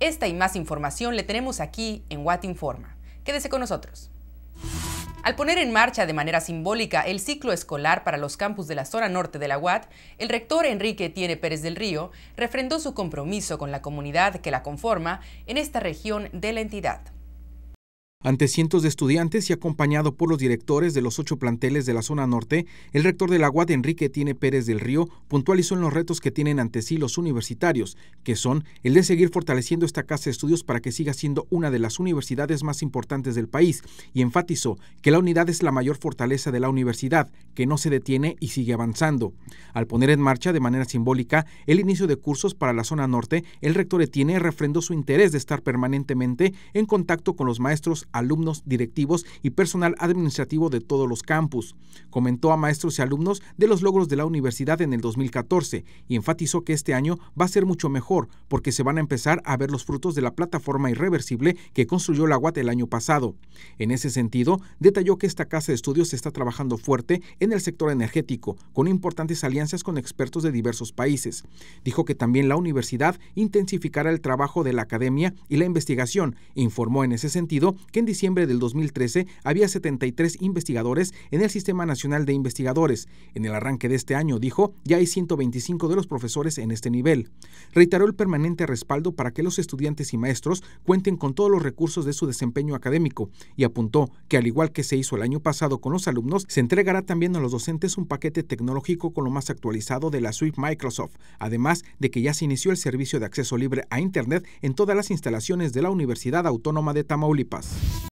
Esta y más información le tenemos aquí en What Informa. Quédese con nosotros. Al poner en marcha de manera simbólica el ciclo escolar para los campus de la zona norte de la UAT, el rector Enrique Tiene Pérez del Río refrendó su compromiso con la comunidad que la conforma en esta región de la entidad. Ante cientos de estudiantes y acompañado por los directores de los ocho planteles de la zona norte, el rector de la UAD, Enrique Tiene Pérez del Río, puntualizó en los retos que tienen ante sí los universitarios, que son el de seguir fortaleciendo esta casa de estudios para que siga siendo una de las universidades más importantes del país, y enfatizó que la unidad es la mayor fortaleza de la universidad, que no se detiene y sigue avanzando. Al poner en marcha de manera simbólica el inicio de cursos para la zona norte, el rector tiene refrendó su interés de estar permanentemente en contacto con los maestros alumnos, directivos y personal administrativo de todos los campus. Comentó a maestros y alumnos de los logros de la universidad en el 2014 y enfatizó que este año va a ser mucho mejor porque se van a empezar a ver los frutos de la plataforma irreversible que construyó la UAT el año pasado. En ese sentido, detalló que esta casa de estudios está trabajando fuerte en el sector energético, con importantes alianzas con expertos de diversos países. Dijo que también la universidad intensificará el trabajo de la academia y la investigación. Informó en ese sentido que en diciembre del 2013 había 73 investigadores en el Sistema Nacional de Investigadores. En el arranque de este año, dijo, ya hay 125 de los profesores en este nivel. Reiteró el permanente respaldo para que los estudiantes y maestros cuenten con todos los recursos de su desempeño académico y apuntó que al igual que se hizo el año pasado con los alumnos, se entregará también a los docentes un paquete tecnológico con lo más actualizado de la suite Microsoft, además de que ya se inició el servicio de acceso libre a Internet en todas las instalaciones de la Universidad Autónoma de Tamaulipas.